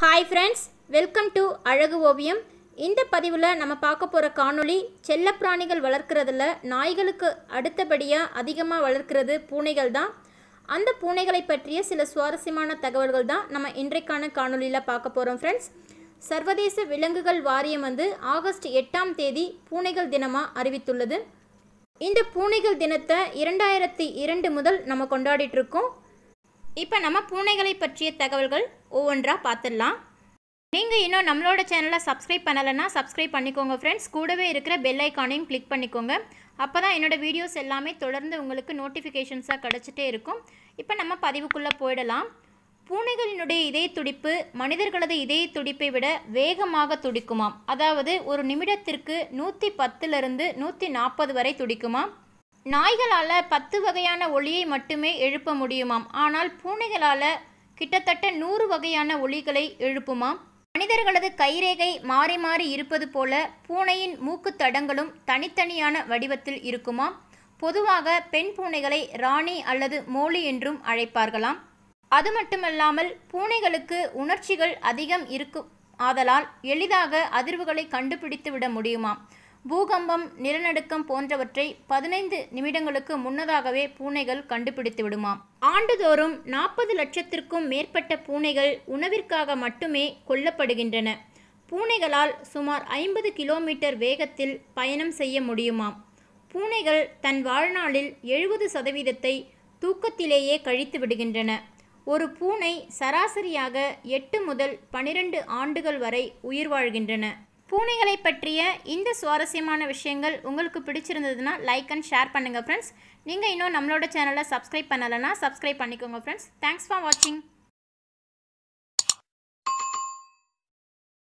hi friends welcome to அழகு ஓவியம் இந்த பதிவில் நம்ம பார்க்க போகிற காணொளி செல்லப்பிராணிகள் வளர்க்குறதுல நாய்களுக்கு அடுத்தபடியாக அதிகமாக வளர்க்குறது பூனைகள் தான் அந்த பூனைகளை பற்றிய சில சுவாரஸ்யமான தகவல்கள் தான் நம்ம இன்றைக்கான காணொலியில் பார்க்க போகிறோம் ஃப்ரெண்ட்ஸ் சர்வதேச விலங்குகள் வாரியம் வந்து ஆகஸ்ட் எட்டாம் தேதி பூனைகள் தினமாக அறிவித்துள்ளது இந்த பூனைகள் தினத்தை இரண்டாயிரத்தி இரண்டு முதல் நம்ம கொண்டாடிட்டு இருக்கோம் இப்போ நம்ம பூனைகளை பற்றிய தகவல்கள் ஒவ்வொன்றாக பார்த்துடலாம் நீங்கள் இன்னும் நம்மளோட சேனலை சப்ஸ்கிரைப் பண்ணலைன்னா சப்ஸ்கிரைப் பண்ணிக்கோங்க ஃப்ரெண்ட்ஸ் கூடவே இருக்கிற பெல் ஐக்கானையும் கிளிக் பண்ணிக்கோங்க அப்போ தான் என்னோடய வீடியோஸ் எல்லாமே தொடர்ந்து உங்களுக்கு நோட்டிஃபிகேஷன்ஸாக கிடச்சிட்டே இருக்கும் இப்போ நம்ம பதிவுக்குள்ளே போயிடலாம் பூனைகளினுடைய இதய துடிப்பு மனிதர்களது இதய துடிப்பை விட வேகமாக துடிக்குமாம் அதாவது ஒரு நிமிடத்திற்கு நூற்றி பத்துலேருந்து நூற்றி நாற்பது வரை துடிக்குமாம் நாய்களால் பத்து வகையான ஒளியை மட்டுமே எழுப்ப முடியுமாம் ஆனால் பூனைகளால் கிட்டத்தட்ட நூறு வகையான ஒளிகளை எழுப்புமாம் மனிதர்களது கைரேகை மாறி மாறி இருப்பது போல பூனையின் மூக்கு தடங்களும் தனித்தனியான வடிவத்தில் இருக்குமாம் பொதுவாக பெண் பூனைகளை ராணி அல்லது மோலி என்றும் அழைப்பார்களாம் அது மட்டுமல்லாமல் பூனைகளுக்கு உணர்ச்சிகள் அதிகம் இருக்கும் ஆதலால் எளிதாக அதிர்வுகளை கண்டுபிடித்து விட முடியுமாம் பூகம்பம் நிலநடுக்கம் போன்றவற்றை பதினைந்து நிமிடங்களுக்கு முன்னதாகவே பூனைகள் கண்டுபிடித்து விடுமாம் ஆண்டுதோறும் நாற்பது லட்சத்திற்கும் மேற்பட்ட பூனைகள் உணவிற்காக மட்டுமே கொல்லப்படுகின்றன பூனைகளால் சுமார் ஐம்பது கிலோமீட்டர் வேகத்தில் பயணம் செய்ய முடியுமாம் பூனைகள் தன் வாழ்நாளில் எழுபது சதவீதத்தை தூக்கத்திலேயே கழித்து விடுகின்றன ஒரு பூனை சராசரியாக எட்டு முதல் பனிரெண்டு ஆண்டுகள் வரை உயிர் வாழ்கின்றன பூனைகளை பற்றிய இந்த சுவாரஸ்யமான விஷயங்கள் உங்களுக்கு பிடிச்சிருந்ததுன்னா லைக் அண்ட் ஷேர் பண்ணுங்கள் ஃப்ரெண்ட்ஸ் நீங்கள் இன்னும் நம்மளோட சேனலை சப்ஸ்கிரைப் பண்ணலைன்னா சப்ஸ்கிரைப் பண்ணிக்கோங்க ஃப்ரெண்ட்ஸ் தேங்க்ஸ் ஃபார் வாட்சிங்